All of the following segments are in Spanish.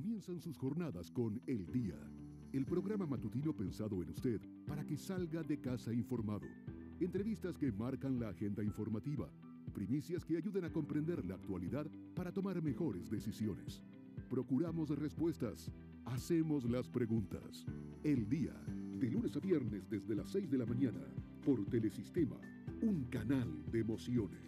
comienzan sus jornadas con El Día, el programa matutino pensado en usted para que salga de casa informado. Entrevistas que marcan la agenda informativa, primicias que ayuden a comprender la actualidad para tomar mejores decisiones. Procuramos respuestas, hacemos las preguntas. El Día, de lunes a viernes desde las 6 de la mañana, por Telesistema, un canal de emociones.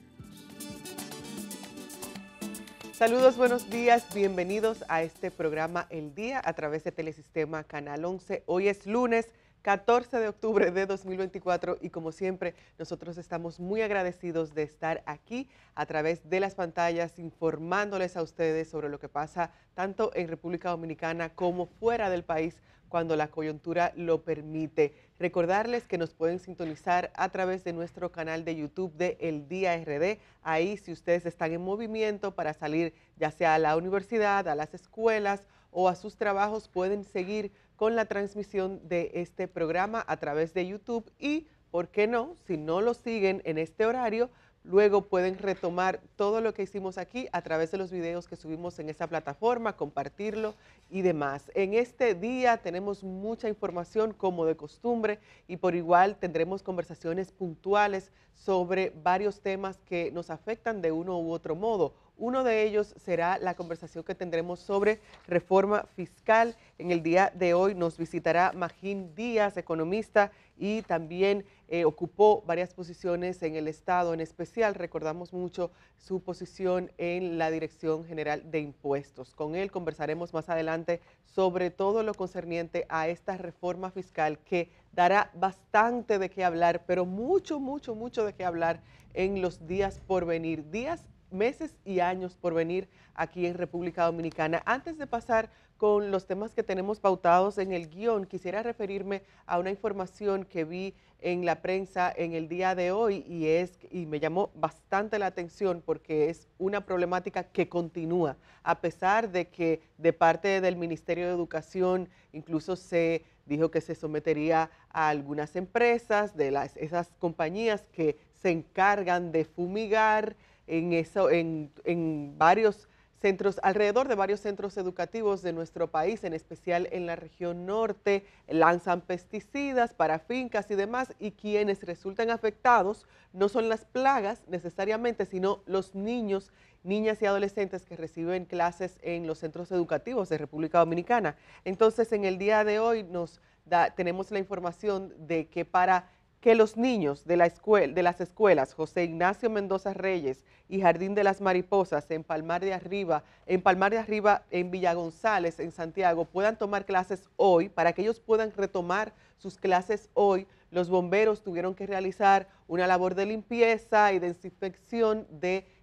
Saludos, buenos días, bienvenidos a este programa El Día a través de Telesistema Canal 11. Hoy es lunes 14 de octubre de 2024 y como siempre nosotros estamos muy agradecidos de estar aquí a través de las pantallas informándoles a ustedes sobre lo que pasa tanto en República Dominicana como fuera del país cuando la coyuntura lo permite. Recordarles que nos pueden sintonizar a través de nuestro canal de YouTube de El Día RD. Ahí si ustedes están en movimiento para salir ya sea a la universidad, a las escuelas o a sus trabajos, pueden seguir con la transmisión de este programa a través de YouTube y, ¿por qué no? Si no lo siguen en este horario, Luego pueden retomar todo lo que hicimos aquí a través de los videos que subimos en esa plataforma, compartirlo y demás. En este día tenemos mucha información como de costumbre y por igual tendremos conversaciones puntuales sobre varios temas que nos afectan de uno u otro modo uno de ellos será la conversación que tendremos sobre reforma fiscal. En el día de hoy nos visitará Magín Díaz, economista, y también eh, ocupó varias posiciones en el Estado. En especial, recordamos mucho su posición en la Dirección General de Impuestos. Con él conversaremos más adelante sobre todo lo concerniente a esta reforma fiscal que dará bastante de qué hablar, pero mucho, mucho, mucho de qué hablar en los días por venir. Días meses y años por venir aquí en República Dominicana. Antes de pasar con los temas que tenemos pautados en el guión, quisiera referirme a una información que vi en la prensa en el día de hoy y, es, y me llamó bastante la atención porque es una problemática que continúa, a pesar de que de parte del Ministerio de Educación incluso se dijo que se sometería a algunas empresas, de las, esas compañías que se encargan de fumigar, en, eso, en, varios centros, alrededor de varios centros educativos de nuestro país, en especial en la región norte, lanzan pesticidas para fincas y demás, y quienes resultan afectados no son las plagas necesariamente, sino los niños, niñas y adolescentes que reciben clases en los centros educativos de República Dominicana. Entonces, en el día de hoy nos da, tenemos la información de que para que los niños de, la escuela, de las escuelas José Ignacio Mendoza Reyes y Jardín de las Mariposas en Palmar de Arriba, en Palmar de Arriba, en Villa González, en Santiago, puedan tomar clases hoy, para que ellos puedan retomar sus clases hoy, los bomberos tuvieron que realizar una labor de limpieza y de el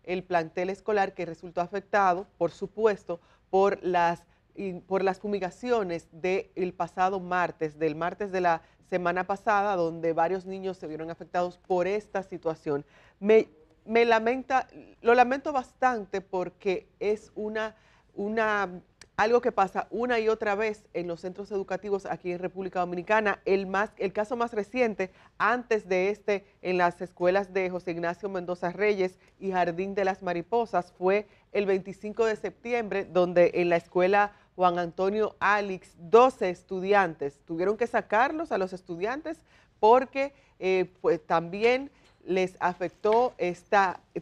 del plantel escolar que resultó afectado, por supuesto, por las por las fumigaciones del pasado martes, del martes de la semana pasada, donde varios niños se vieron afectados por esta situación. Me, me lamenta, lo lamento bastante porque es una, una, algo que pasa una y otra vez en los centros educativos aquí en República Dominicana. El, más, el caso más reciente, antes de este, en las escuelas de José Ignacio Mendoza Reyes y Jardín de las Mariposas, fue el 25 de septiembre, donde en la escuela Juan Antonio Alix, 12 estudiantes. Tuvieron que sacarlos a los estudiantes porque eh, pues, también les afectó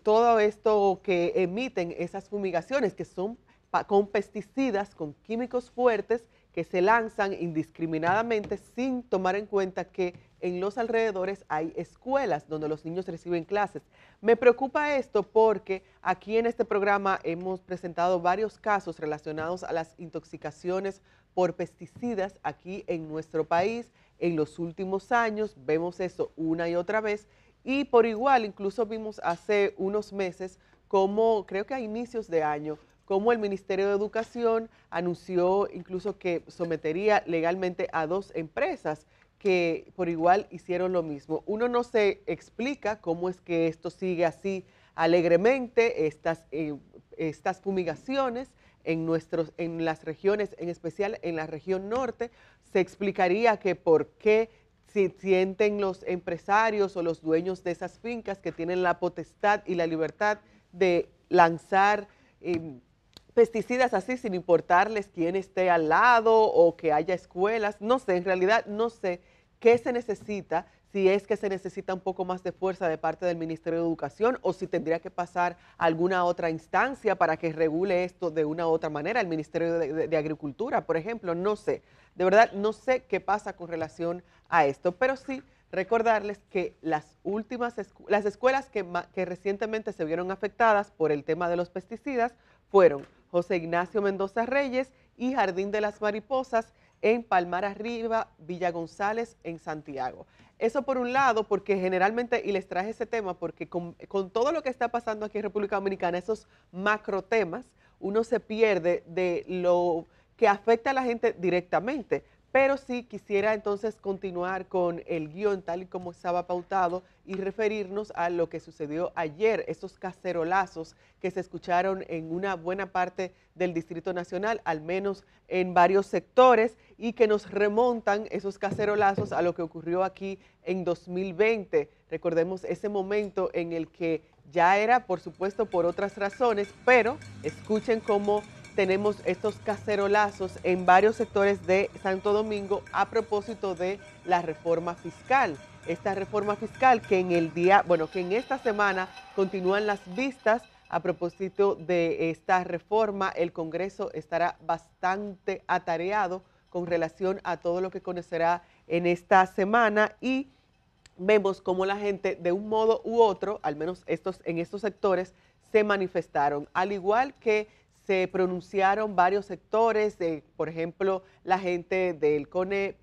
todo esto que emiten esas fumigaciones, que son con pesticidas, con químicos fuertes que se lanzan indiscriminadamente sin tomar en cuenta que en los alrededores hay escuelas donde los niños reciben clases. Me preocupa esto porque aquí en este programa hemos presentado varios casos relacionados a las intoxicaciones por pesticidas aquí en nuestro país. En los últimos años vemos eso una y otra vez y por igual incluso vimos hace unos meses como creo que a inicios de año como el Ministerio de Educación anunció incluso que sometería legalmente a dos empresas que por igual hicieron lo mismo. Uno no se explica cómo es que esto sigue así alegremente, estas, eh, estas fumigaciones en, nuestros, en las regiones, en especial en la región norte, se explicaría que por qué sienten los empresarios o los dueños de esas fincas que tienen la potestad y la libertad de lanzar em, pesticidas así sin importarles quién esté al lado o que haya escuelas. No sé, en realidad no sé qué se necesita, si es que se necesita un poco más de fuerza de parte del Ministerio de Educación o si tendría que pasar alguna otra instancia para que regule esto de una u otra manera, el Ministerio de, Agricultura, por ejemplo, no sé. De verdad, no sé qué pasa con relación a esto, pero sí recordarles que las últimas las escuelas que, que recientemente se vieron afectadas por el tema de los pesticidas fueron José Ignacio Mendoza Reyes y Jardín de las Mariposas en Palmar Arriba, Villa González, en Santiago. Eso por un lado, porque generalmente, y les traje ese tema, porque con, todo lo que está pasando aquí en República Dominicana, esos macro temas, uno se pierde de lo que afecta a la gente directamente. Pero sí quisiera entonces continuar con el guión tal y como estaba pautado y referirnos a lo que sucedió ayer, esos cacerolazos que se escucharon en una buena parte del Distrito Nacional, al menos en varios sectores, y que nos remontan esos cacerolazos a lo que ocurrió aquí en 2020. Recordemos ese momento en el que ya era, por supuesto, por otras razones, pero escuchen cómo tenemos estos cacerolazos en varios sectores de Santo Domingo a propósito de la reforma fiscal. Esta reforma fiscal que en el día, bueno, que en esta semana continúan las vistas a propósito de esta reforma, el Congreso estará bastante atareado con relación a todo lo que conocerá en esta semana y vemos cómo la gente de un modo u otro, al menos estos en estos sectores, se manifestaron, al igual que se pronunciaron varios sectores, por ejemplo, la gente del CONEP,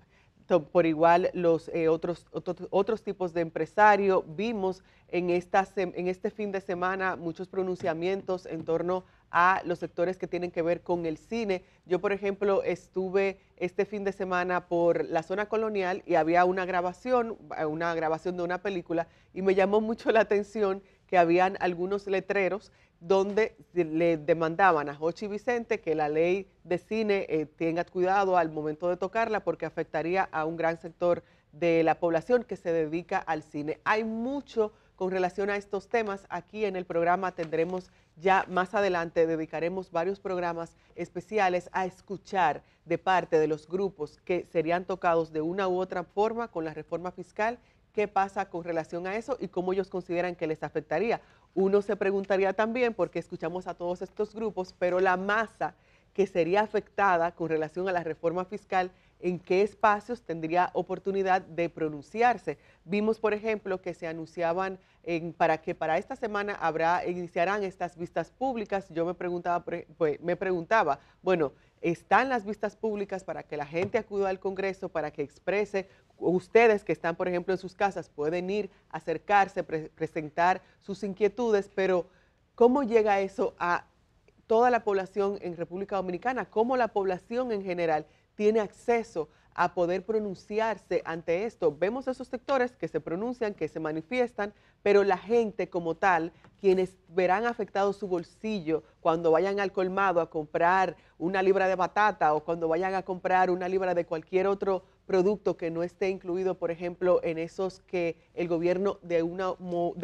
por igual los eh, otros, otros tipos de empresarios. Vimos en, esta, en este fin de semana muchos pronunciamientos en torno a los sectores que tienen que ver con el cine. Yo, por ejemplo, estuve este fin de semana por la zona colonial y había una grabación, eh, una grabación de una película y me llamó mucho la atención que habían algunos letreros donde le demandaban a Jochi Vicente que la ley de cine eh, tenga cuidado al momento de tocarla porque afectaría a un gran sector de la población que se dedica al cine. Hay mucho con relación a estos temas. Aquí en el programa tendremos ya más adelante, dedicaremos varios programas especiales a escuchar de parte de los grupos que serían tocados de una u otra forma con la reforma fiscal qué pasa con relación a eso y cómo ellos consideran que les afectaría. Uno se preguntaría también, porque escuchamos a todos estos grupos, pero la masa que sería afectada con relación a la reforma fiscal, en qué espacios tendría oportunidad de pronunciarse. Vimos, por ejemplo, que se anunciaban en, para que para esta semana habrá, iniciarán estas vistas públicas. Yo me preguntaba, pues, me preguntaba, bueno, están las vistas públicas para que la gente acuda al Congreso, para que exprese. Ustedes que están, por ejemplo, en sus casas pueden ir, acercarse, presentar sus inquietudes, pero ¿cómo llega eso a toda la población en República Dominicana? ¿Cómo la población en general tiene acceso a a poder pronunciarse ante esto. Vemos esos sectores que se pronuncian, que se manifiestan, pero la gente como tal, quienes verán afectado su bolsillo cuando vayan al colmado a comprar una libra de batata o cuando vayan a comprar una libra de cualquier otro producto que no esté incluido, por ejemplo, en esos que el gobierno de, de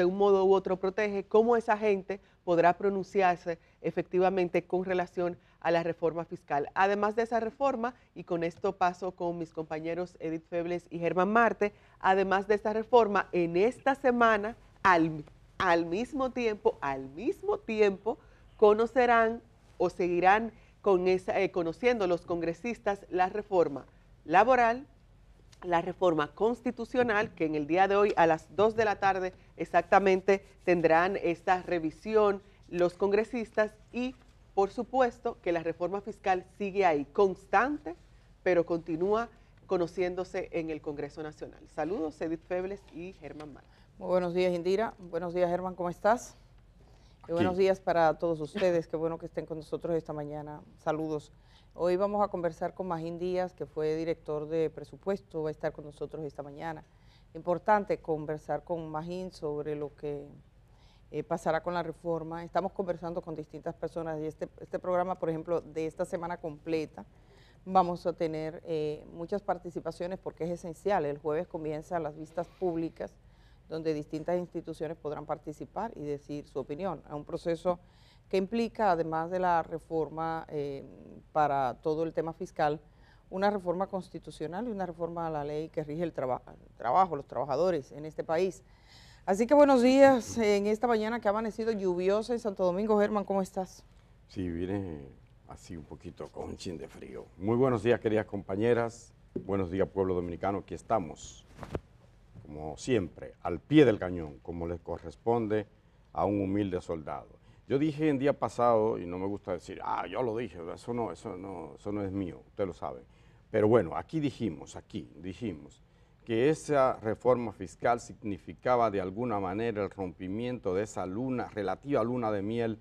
un modo u otro protege, cómo esa gente podrá pronunciarse efectivamente con relación a la reforma fiscal. Además de esa reforma, y con esto paso con mis compañeros Edith Febles y Germán Marte, además de esa reforma, en esta semana, al, al mismo tiempo, al mismo tiempo, conocerán o seguirán con esa, eh, conociendo los congresistas la reforma laboral, la reforma constitucional, que en el día de hoy a las 2 de la tarde exactamente tendrán esta revisión los congresistas y por supuesto que la reforma fiscal sigue ahí, constante, pero continúa conociéndose en el Congreso Nacional. Saludos, Edith Febles y Germán Mar. Muy buenos días, Indira. Buenos días, Germán, ¿cómo estás? Y buenos días para todos ustedes. Qué bueno que estén con nosotros esta mañana. Saludos. Hoy vamos a conversar con Magín Díaz, que fue director de presupuesto, va a estar con nosotros esta mañana. Importante conversar con Magín sobre lo que eh, pasará con la reforma. Estamos conversando con distintas personas y este, este programa, por ejemplo, de esta semana completa, vamos a tener eh, muchas participaciones porque es esencial. El jueves comienzan las vistas públicas donde distintas instituciones podrán participar y decir su opinión. Es un proceso que implica, además de la reforma eh, para todo el tema fiscal, una reforma constitucional y una reforma a la ley que rige el, trabajo, los trabajadores en este país. Así que buenos días en esta mañana que ha amanecido lluviosa en Santo Domingo. Germán, ¿cómo estás? Sí, viene así un poquito con un chin de frío. Muy buenos días, queridas compañeras. Buenos días, pueblo dominicano. Aquí estamos, como siempre, al pie del cañón, como le corresponde a un humilde soldado. Yo dije en día pasado, y no me gusta decir, ah, yo lo dije, eso no, eso no, eso no es mío, usted lo sabe. Pero bueno, aquí dijimos, aquí dijimos, que esa reforma fiscal significaba de alguna manera el rompimiento de esa luna, relativa luna de miel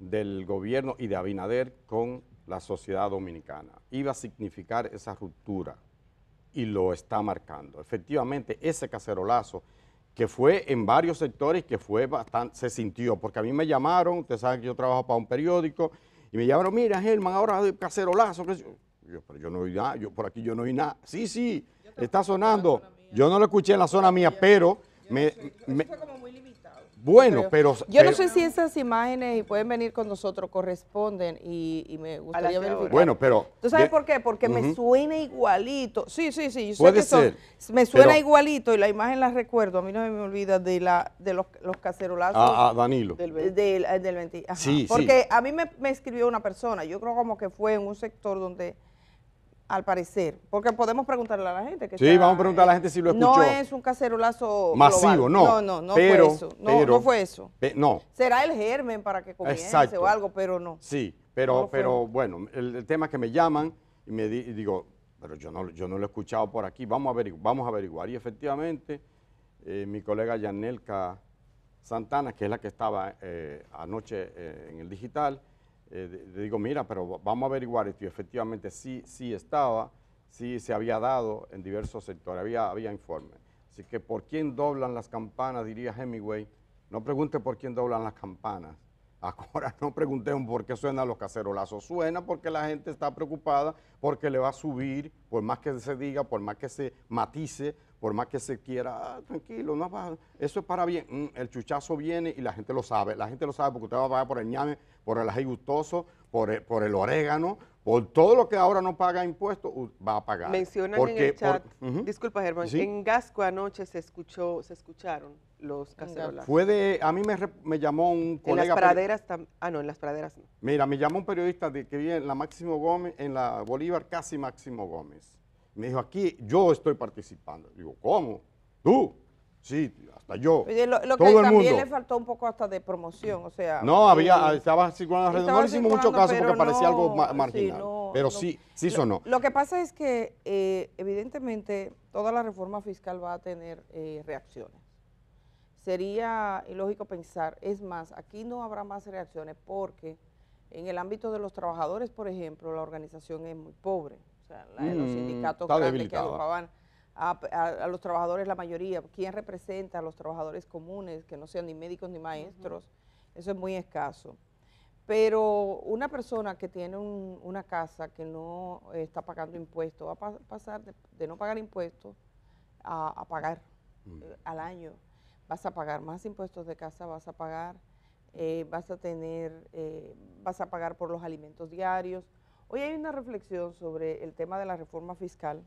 del gobierno y de Abinader con la sociedad dominicana. Iba a significar esa ruptura y lo está marcando. Efectivamente, ese cacerolazo que fue en varios sectores que fue bastante, se sintió, porque a mí me llamaron, ustedes saben que yo trabajo para un periódico, y me llamaron, mira, Germán, ahora hay cacerolazo. yo, pero yo no oí nada, yo por aquí yo no oí nada. Sí, sí, está sonando. Yo no lo escuché en la zona mía, pero me bueno, pero... Yo no sé si esas imágenes, y pueden venir con nosotros, corresponden y, y me gustaría Bueno, pero... ¿Tú sabes por qué? Porque me suena igualito. Sí, sí, sí. me suena igualito y la imagen la recuerdo. A mí no me olvida de la de los, los cacerolazos. Ah, ah Danilo. Del, del, eh, Porque a mí me, me escribió una persona. Yo creo como que fue en un sector donde al parecer, porque podemos preguntarle a la gente. Que sí, vamos a preguntar a la gente si lo eh, escuchó. No es un cacerolazo masivo, no. No, no, no fue eso. No, no fue eso. no. Será el germen para que comience o algo, pero no. Sí, pero, pero bueno, el, tema que me llaman y me digo, pero yo no, yo no lo he escuchado por aquí, vamos a averiguar. Vamos a averiguar. Y efectivamente, eh, mi colega Yanelka Santana, que es la que estaba eh, anoche en el digital, le eh, digo, mira, pero vamos a averiguar esto. efectivamente sí, sí estaba, sí se había dado en diversos sectores, había, había informes. Así que, ¿por quién doblan las campanas? Diría Hemingway. No pregunte por quién doblan las campanas. Ahora no preguntemos por qué suenan los cacerolazos. Suena porque la gente está preocupada, porque le va a subir, por más que se diga, por más que se matice, por más que se quiera, ah, tranquilo, no va, eso es para bien. Mm, el chuchazo viene y la gente lo sabe. La gente lo sabe porque usted va a pagar por el ñame, por el ají gustoso, por el, por el orégano, por todo lo que ahora no paga impuestos, va a pagar. Mencionan en el chat, disculpa Germán, en Gasco anoche se escuchó, se escucharon los cacerolazos. Fue de, a mí me, llamó un colega. En las praderas, ah no, en las praderas no. Mira, me llamó un periodista de, que vive en la Máximo Gómez, en la Bolívar, casi Máximo Gómez. Me dijo, aquí yo estoy participando. Digo, ¿cómo? ¿Tú? Sí, hasta yo. todo que también le faltó un poco hasta de promoción, o sea. No, había, eh, estaba circulando la No le hicimos mucho caso porque parecía algo marginal. pero sí, sí o sonó. Lo que pasa es que, eh, evidentemente, toda la reforma fiscal va a tener eh, reacciones. Sería ilógico pensar, es más, aquí no habrá más reacciones porque en el ámbito de los trabajadores, por ejemplo, la organización es muy pobre los mm, sindicatos grandes que agrupaban a, los trabajadores, la mayoría. ¿Quién representa a los trabajadores comunes, que no sean ni médicos ni maestros? Eso es muy escaso. Pero una persona que tiene una casa que no está pagando impuestos, va a pasar de, no pagar impuestos a, pagar mm. al año. Vas a pagar más impuestos de casa, vas a pagar, eh, vas a tener, eh, vas a pagar por los alimentos diarios, Hoy hay una reflexión sobre el tema de la reforma fiscal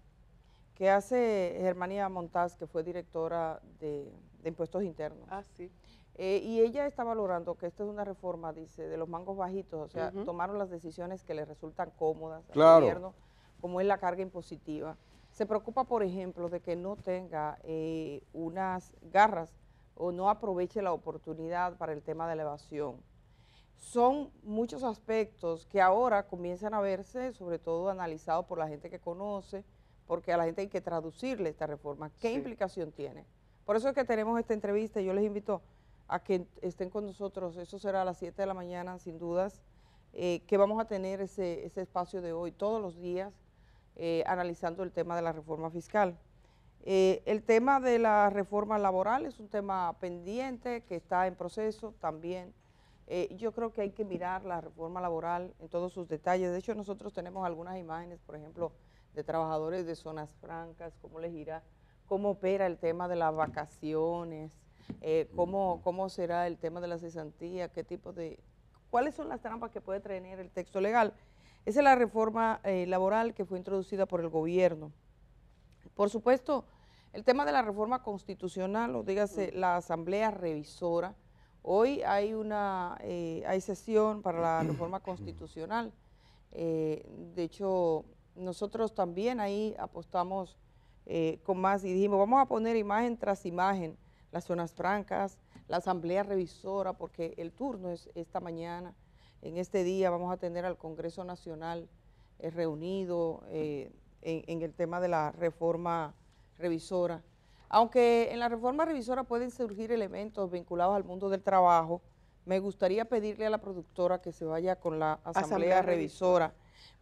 que hace Germania Montaz, que fue directora de, Impuestos Internos. Ah, sí. Eh, y ella está valorando que esta es una reforma, dice, de los mangos bajitos, o sea, tomaron las decisiones que les resultan cómodas al gobierno, como es la carga impositiva. Se preocupa, por ejemplo, de que no tenga eh, unas garras o no aproveche la oportunidad para el tema de la evasión son muchos aspectos que ahora comienzan a verse, sobre todo analizados por la gente que conoce, porque a la gente hay que traducirle esta reforma. ¿Qué implicación tiene? Por eso es que tenemos esta entrevista. Yo les invito a que estén con nosotros. Eso será a las 7 de la mañana, sin dudas, eh, que vamos a tener ese, espacio de hoy todos los días eh, analizando el tema de la reforma fiscal. Eh, el tema de la reforma laboral es un tema pendiente que está en proceso también eh, yo creo que hay que mirar la reforma laboral en todos sus detalles. De hecho, nosotros tenemos algunas imágenes, por ejemplo, de trabajadores de zonas francas, cómo les irá, cómo opera el tema de las vacaciones, eh, cómo, será el tema de la cesantía, qué tipo de... ¿Cuáles son las trampas que puede traer el texto legal? Esa es la reforma eh, laboral que fue introducida por el gobierno. Por supuesto, el tema de la reforma constitucional, o dígase la asamblea revisora, Hoy hay una eh, hay sesión para la reforma constitucional. Eh, de hecho, nosotros también ahí apostamos eh, con más y dijimos, vamos a poner imagen tras imagen las zonas francas, la asamblea revisora, porque el turno es esta mañana. En este día vamos a tener al Congreso Nacional reunido en el tema de la reforma revisora. Aunque en la reforma revisora pueden surgir elementos vinculados al mundo del trabajo, me gustaría pedirle a la productora que se vaya con la Asamblea, Revisora,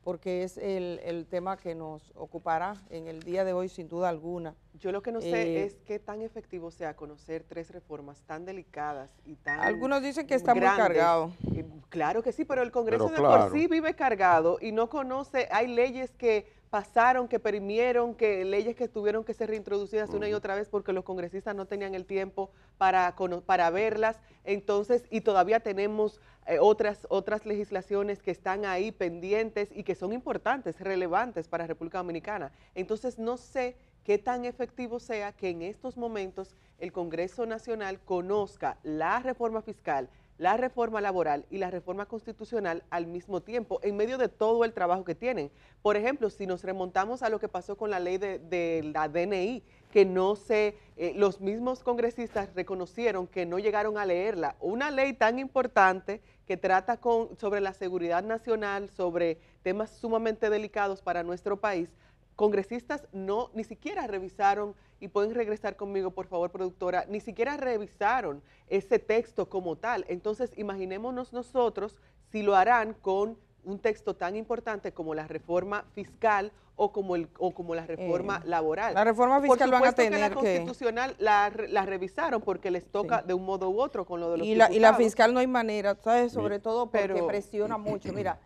porque es el, tema que nos ocupará en el día de hoy sin duda alguna. Yo lo que no sé eh, es qué tan efectivo sea conocer tres reformas tan delicadas y tan Algunos dicen que está muy cargado. Eh, claro que sí, pero el Congreso de por sí vive cargado y no conoce, hay leyes que pasaron, que perimieron, que leyes que tuvieron que ser reintroducidas una y otra vez porque los congresistas no tenían el tiempo para, para verlas. Entonces, y todavía tenemos eh, otras, otras legislaciones que están ahí pendientes y que son importantes, relevantes para República Dominicana. Entonces, no sé qué tan efectivo sea que en estos momentos el Congreso Nacional conozca la reforma fiscal, la reforma laboral y la reforma constitucional al mismo tiempo, en medio de todo el trabajo que tienen. Por ejemplo, si nos remontamos a lo que pasó con la ley de, la DNI, que no se, eh, los mismos congresistas reconocieron que no llegaron a leerla. Una ley tan importante que trata con, sobre la seguridad nacional, sobre temas sumamente delicados para nuestro país, congresistas no ni siquiera revisaron y pueden regresar conmigo, por favor, productora, ni siquiera revisaron ese texto como tal. Entonces, imaginémonos nosotros si lo harán con un texto tan importante como la reforma fiscal o como el o como la reforma eh, laboral. La reforma fiscal van a tener que la constitucional la, la, revisaron porque les toca de un modo u otro con lo de los y la, y la fiscal no hay manera, ¿sabes? Sobre todo porque presiona mucho. Mira,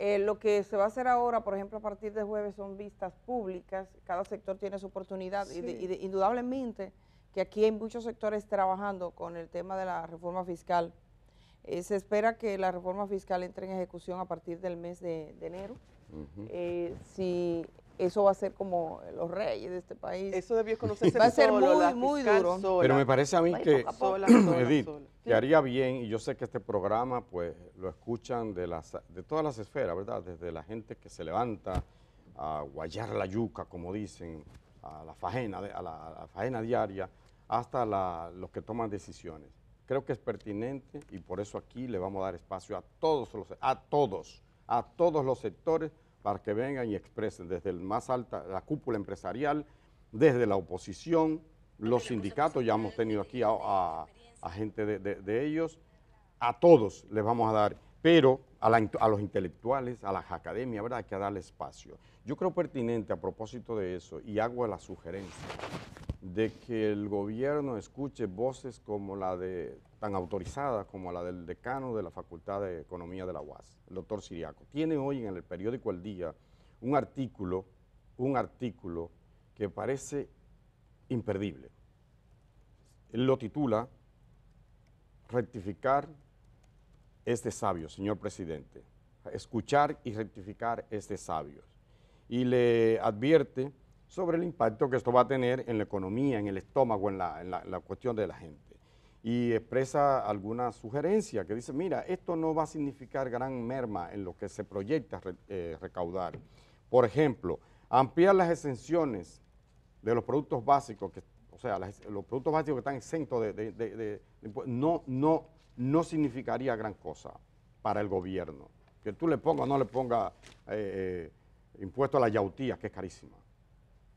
eh, lo que se va a hacer ahora, por ejemplo, a partir de jueves son vistas públicas, cada sector tiene su oportunidad y, indudablemente que aquí hay muchos sectores trabajando con el tema de la reforma fiscal. Eh, se espera que la reforma fiscal entre en ejecución a partir del mes de, enero. Eh, si eso va a ser como los reyes de este país. Eso debió conocerse Va a ser muy, muy duro. Pero me parece a mí que, que haría bien, y yo sé que este programa pues lo escuchan de, las, de todas las esferas, ¿verdad? Desde la gente que se levanta a guayar la yuca, como dicen, a la faena, diaria, hasta los que toman decisiones. Creo que es pertinente y por eso aquí le vamos a dar espacio a todos los, a todos, a todos los sectores para que vengan y expresen desde el más alta, la cúpula empresarial, desde la oposición, los sindicatos, ya hemos tenido aquí a, gente de, ellos, a todos les vamos a dar, pero a, a los intelectuales, a las academias, habrá que darle espacio. Yo creo pertinente a propósito de eso, y hago la sugerencia, de que el gobierno escuche voces como la de tan autorizada como la del decano de la Facultad de Economía de la UAS, el doctor Siriaco. Tiene hoy en el periódico El Día un artículo, un artículo que parece imperdible. Él lo titula Rectificar este sabio, señor presidente. Escuchar y rectificar este sabio. Y le advierte sobre el impacto que esto va a tener en la economía, en el estómago, en la cuestión de la gente y expresa alguna sugerencia que dice, mira, esto no va a significar gran merma en lo que se proyecta eh, recaudar. Por ejemplo, ampliar las exenciones de los productos básicos, que, o sea, los productos básicos que están exentos de, impuestos, no, no, no significaría gran cosa para el gobierno. Que tú le pongas o no le pongas eh, eh, impuesto a la yautía, que es carísima.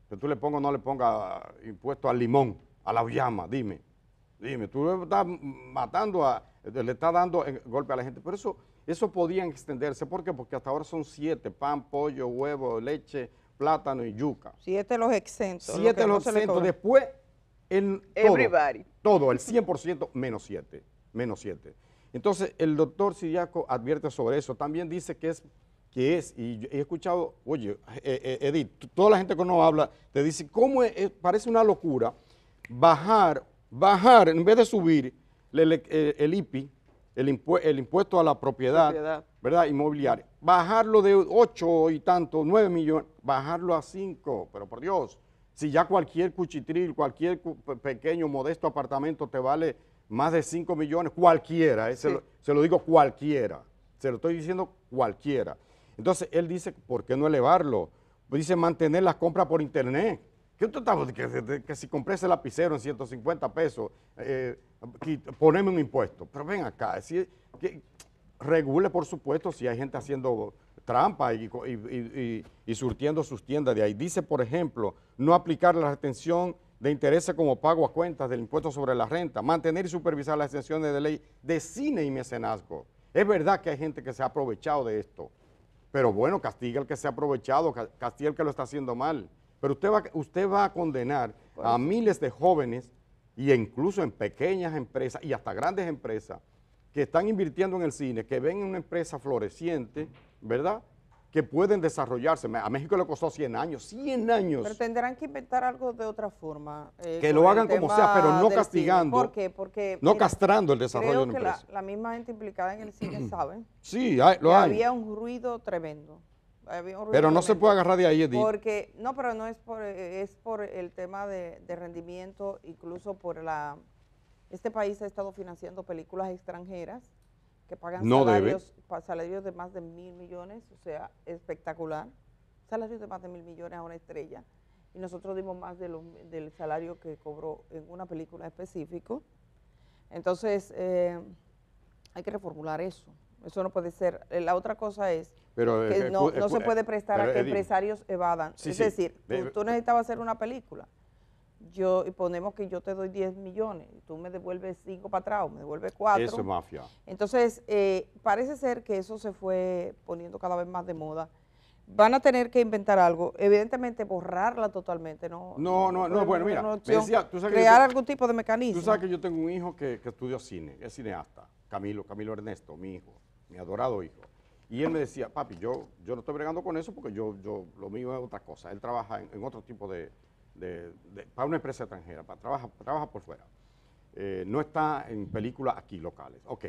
Que tú le pongas o no le pongas impuesto al limón, a la llama, dime Dime, tú estás matando le estás dando golpe a la gente, pero eso, eso podían extenderse. ¿Por qué? Porque hasta ahora son siete, pan, pollo, huevo, leche, plátano y yuca. Siete los exentos. Siete los exentos. Después, el, Everybody. todo, el 100% menos siete, menos siete. Entonces, el doctor Siriaco advierte sobre eso. También dice que es, que es y he escuchado, oye, eh, eh, Edith, toda la gente que no habla te dice, ¿cómo es, parece una locura bajar bajar, en vez de subir el, IPI, el, impuesto a la propiedad, ¿verdad? Inmobiliaria, bajarlo de 8 y tanto, 9 millones, bajarlo a 5, pero por Dios, si ya cualquier cuchitril, cualquier pequeño, modesto apartamento te vale más de 5 millones, cualquiera, eh, se, lo, se lo digo cualquiera, se lo estoy diciendo cualquiera. Entonces, él dice, ¿por qué no elevarlo? Dice mantener las compras por internet. Yo tú de que, que si compré ese lapicero en 150 pesos, eh, eh un impuesto. Pero ven acá, regule, por supuesto, si hay gente haciendo trampa y, surtiendo sus tiendas de ahí. Dice, por ejemplo, no aplicar la retención de intereses como pago a cuentas del impuesto sobre la renta, mantener y supervisar las exenciones de ley de cine y mecenazgo. Es verdad que hay gente que se ha aprovechado de esto, pero bueno, castiga el que se ha aprovechado, castiga el que lo está haciendo mal. Pero usted va, usted va a condenar a miles de jóvenes y incluso en pequeñas empresas y hasta grandes empresas que están invirtiendo en el cine, que ven una empresa floreciente, ¿verdad? Que pueden desarrollarse. A México le costó 100 años, 100 años. Pero tendrán que inventar algo de otra forma. Eh, que lo hagan como sea, pero no castigando. ¿Por qué? Porque. No castrando el desarrollo de una empresa. La, misma gente implicada en el cine sabe. Sí, lo hay. Había un ruido tremendo. Pero no se puede agarrar de ahí, Porque, no, pero no es por, es por el tema de, rendimiento, incluso por la... Este país ha estado financiando películas extranjeras que pagan salarios, salarios, de más de mil millones, o sea, espectacular. Salarios de más de mil millones a una estrella. Y nosotros dimos más del salario que cobró en una película específico. Entonces, eh, hay que reformular eso. Eso no puede ser. La otra cosa es eh, eh, no, eh, se puede prestar a que empresarios evadan. es decir, tú, necesitabas hacer una película yo y ponemos que yo te doy 10 millones tú me devuelves 5 para atrás me devuelves 4. Eso es mafia. Entonces, parece ser que eso se fue poniendo cada vez más de moda. Van a tener que inventar algo, evidentemente borrarla totalmente, ¿no? No, no, bueno, mira, crear algún tipo de mecanismo. Tú sabes que yo tengo un hijo que, que cine, es cineasta, Camilo, Camilo Ernesto, mi hijo, mi adorado hijo. Y él me decía, papi, yo, yo no estoy bregando con eso porque yo, yo lo mío es otra cosa. Él trabaja en, otro tipo de, para una empresa extranjera, para, trabaja, trabaja por fuera. Eh, no está en películas aquí locales. Ok.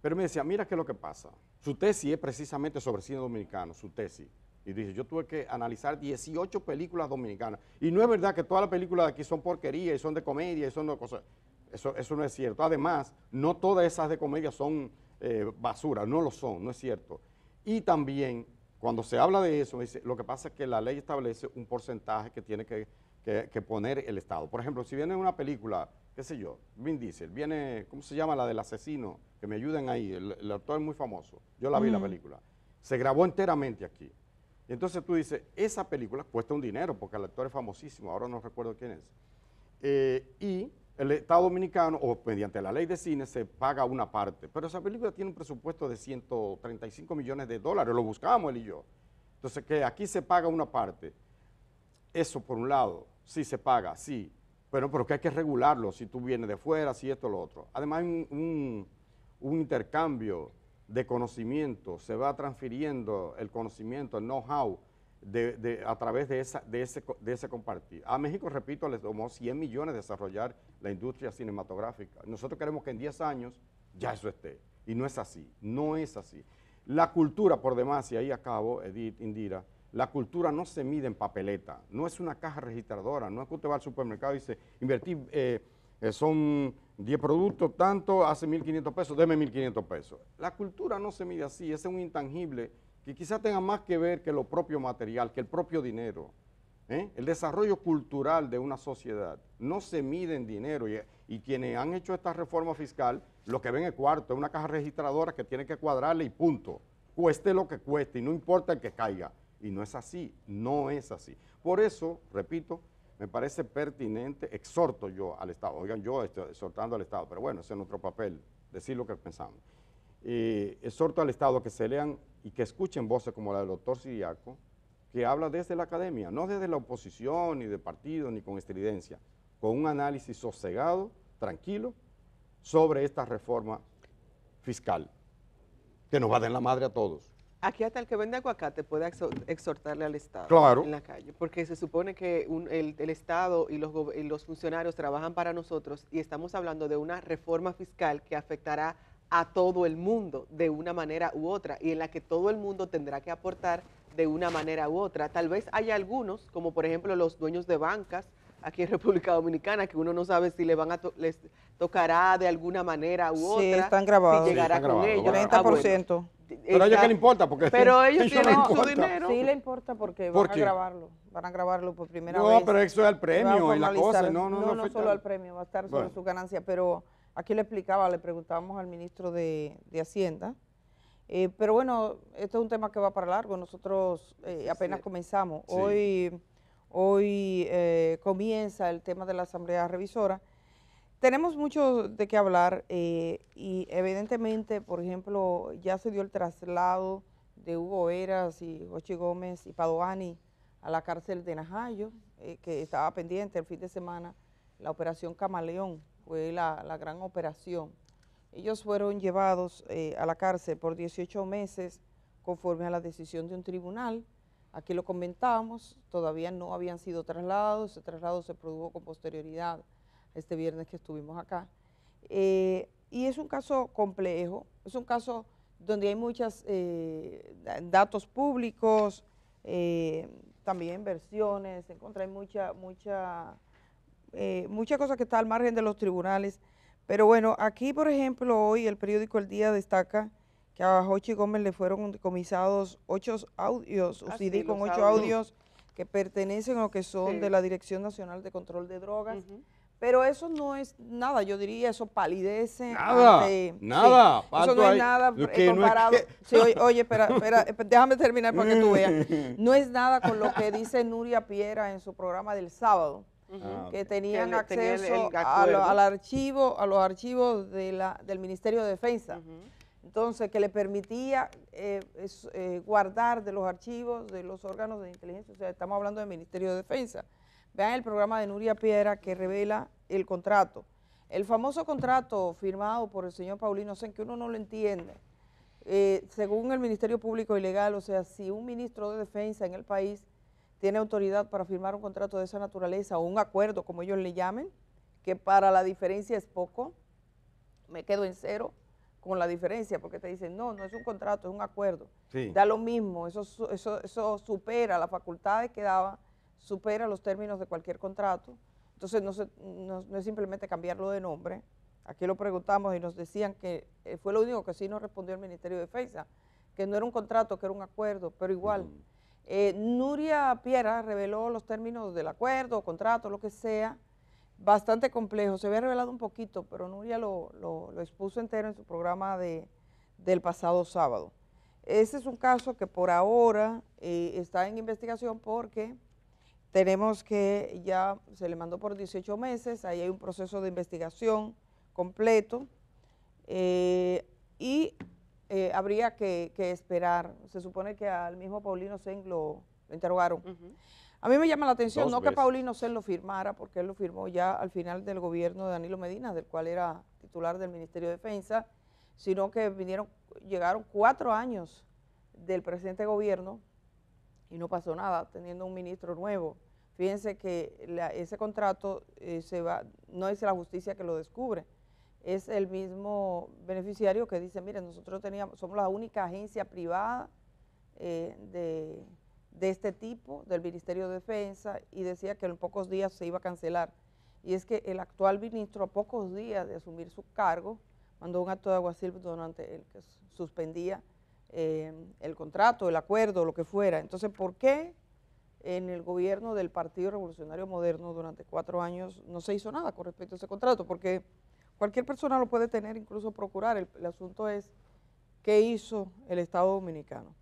Pero me decía, mira qué es lo que pasa. Su tesis es precisamente sobre cine dominicano, su tesis. Y dice, yo tuve que analizar 18 películas dominicanas. Y no es verdad que todas las películas de aquí son porquerías y son de comedia y son de cosas. Eso, eso no es cierto. Además, no todas esas de comedia son eh, basura, no lo son, no es cierto. Y también, cuando se habla de eso, dice, lo que pasa es que la ley establece un porcentaje que tiene que, poner el Estado. Por ejemplo, si viene una película, qué sé yo, Vin Diesel, viene, ¿cómo se llama? La del asesino, que me ayuden ahí, el, actor es muy famoso, yo la vi la película, se grabó enteramente aquí. Y entonces tú dices, esa película cuesta un dinero, porque el actor es famosísimo, ahora no recuerdo quién es. Eh, y el Estado Dominicano, o mediante la ley de cine, se paga una parte, pero esa película tiene un presupuesto de 135 millones de dólares, lo buscábamos él y yo. Entonces, que aquí se paga una parte, eso por un lado, sí se paga, sí, pero, que hay que regularlo, si tú vienes de fuera, si esto, lo otro. Además, hay un, un intercambio de conocimiento, se va transfiriendo el conocimiento, el know-how, a través de, ese, compartir. A ah, México, repito, le tomó 100 millones desarrollar la industria cinematográfica. Nosotros queremos que en 10 años ya eso esté. Y no es así, no es así. La cultura, por demás, y ahí acabo, Edith, Indira, la cultura no se mide en papeleta, no es una caja registradora, no es que usted va al supermercado y dice, invertí, eh, eh, son 10 productos, tanto, hace 1.500 pesos, deme 1.500 pesos. La cultura no se mide así, es un intangible que quizás tenga más que ver que lo propio material, que el propio dinero. ¿eh? El desarrollo cultural de una sociedad no se mide en dinero y, quienes han hecho esta reforma fiscal, lo que ven es cuarto, es una caja registradora que tiene que cuadrarle y punto. Cueste lo que cueste y no importa el que caiga. Y no es así, no es así. Por eso, repito, me parece pertinente, exhorto yo al Estado, oigan yo estoy exhortando al Estado, pero bueno, ese es nuestro papel, decir lo que pensamos. Eh, exhorto al Estado que se lean y que escuchen voces como la del doctor Siriaco, que habla desde la academia, no desde la oposición, ni de partido, ni con estridencia, con un análisis sosegado, tranquilo, sobre esta reforma fiscal, que nos va a dar la madre a todos. Aquí hasta el que vende aguacate puede exhortarle al Estado claro. en la calle, porque se supone que el, Estado y los, los funcionarios trabajan para nosotros y estamos hablando de una reforma fiscal que afectará a todo el mundo de una manera u otra y en la que todo el mundo tendrá que aportar de una manera u otra. Tal vez haya algunos, como por ejemplo los dueños de bancas aquí en República Dominicana, que uno no sabe si le van a les tocará de alguna manera u otra. Sí, están grabados. llegará con ellos. 30%. Ah, pero a ellos que le importa, porque pero ellos, tienen su dinero. Sí le importa porque van a grabarlo, van a grabarlo por primera vez. No, pero eso es el premio y la cosa, no, no, no, no, no solo al premio, va a estar sobre su ganancia, pero Aquí le explicaba, le preguntábamos al ministro de, Hacienda. Eh, pero bueno, esto es un tema que va para largo. Nosotros eh, apenas comenzamos. Hoy, hoy eh, comienza el tema de la Asamblea Revisora. Tenemos mucho de qué hablar y evidentemente, por ejemplo, ya se dio el traslado de Hugo Eras y Jochi Gómez y Padoani a la cárcel de Najayo, que estaba pendiente el fin de semana, la operación Camaleón fue la, gran operación. Ellos fueron llevados eh, a la cárcel por 18 meses conforme a la decisión de un tribunal. Aquí lo comentábamos, todavía no habían sido trasladados, ese traslado se produjo con posterioridad este viernes que estuvimos acá. Eh, y es un caso complejo, es un caso donde hay muchos eh, datos públicos, también versiones, en contra hay mucha, mucha eh, muchas cosas que están al margen de los tribunales. Pero bueno, aquí, por ejemplo, hoy el periódico El Día destaca que a Jochi Gómez le fueron decomisados ocho audios, con ah, ocho audios. que pertenecen a lo que son de la Dirección Nacional de Control de Drogas. Pero eso no es nada, yo diría, eso palidece. Nada, nada. eso no es nada comparado. oye, espera, espera, déjame terminar para que tú veas. No es nada con lo que dice Nuria Piera en su programa del sábado, Ah, que tenían acceso a al archivo, a los archivos del Ministerio de Defensa. Entonces, que le permitía eh, eh, guardar de los archivos de los órganos de inteligencia. O sea, estamos hablando del Ministerio de Defensa. Vean el programa de Nuria Piedra que revela el contrato. El famoso contrato firmado por el señor Paulino Sen, que uno no lo entiende. Eh, según el Ministerio Público Ilegal, o sea, si un ministro de Defensa en el país tiene autoridad para firmar un contrato de esa naturaleza o un acuerdo, como ellos le llamen, que para la diferencia es poco, me quedo en cero con la diferencia, porque te dicen, no, no es un contrato, es un acuerdo. Da lo mismo, eso, eso, eso supera las facultades que daba, supera los términos de cualquier contrato. Entonces no, es simplemente cambiarlo de nombre. Aquí lo preguntamos y nos decían que eh, fue lo único que sí nos respondió el Ministerio de Defensa, que no era un contrato, que era un acuerdo, pero igual... Mm. Eh, Nuria Piera reveló los términos del acuerdo, contrato, lo que sea, bastante complejo. Se había revelado un poquito, pero Nuria lo, expuso entero en su programa del pasado sábado. Ese es un caso que por ahora eh, está en investigación porque tenemos que, ya se le mandó por 18 meses, ahí hay un proceso de investigación completo eh, y eh, habría que, esperar. Se supone que al mismo Paulino Sen lo, interrogaron. A mí me llama la atención, no que Paulino Sen lo firmara, porque él lo firmó ya al final del gobierno de Danilo Medina, del cual era titular del Ministerio de Defensa, sino que vinieron, llegaron cuatro años del presente gobierno y no pasó nada, teniendo un ministro nuevo. Fíjense que ese contrato eh, se va, no es la justicia que lo descubre, es el mismo beneficiario que dice, mire, nosotros teníamos, somos la única agencia privada eh, de, este tipo del Ministerio de Defensa y decía que en pocos días se iba a cancelar. Y es que el actual ministro a pocos días de asumir su cargo mandó un acto de aguacil durante el que suspendía eh, el contrato, el acuerdo, lo que fuera. Entonces, ¿por qué en el gobierno del Partido Revolucionario Moderno durante cuatro años no se hizo nada con respecto a ese contrato? Porque cualquier persona lo puede tener, incluso procurar. El, asunto es qué hizo el Estado Dominicano.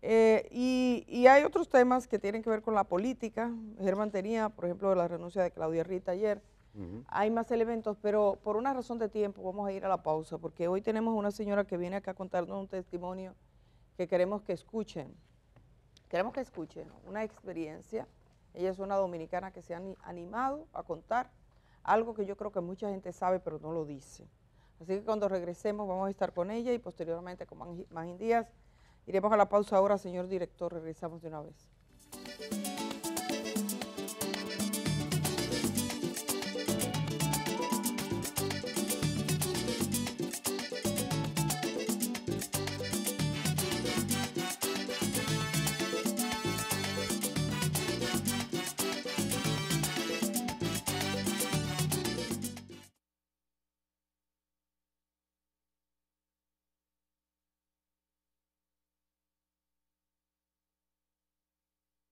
Eh, y, hay otros temas que tienen que ver con la política. Germán tenía, por ejemplo, la renuncia de Claudia Rita ayer. Hay más elementos, pero por una razón de tiempo vamos a ir a la pausa, porque hoy tenemos una señora que viene acá a contarnos un testimonio que queremos que escuchen. Queremos que escuchen una experiencia. Ella es una dominicana que se ha animado a contar algo que yo creo que mucha gente sabe pero no lo dice. Así que cuando regresemos vamos a estar con ella y posteriormente con más Díaz. Iremos a la pausa ahora, señor director, regresamos de una vez.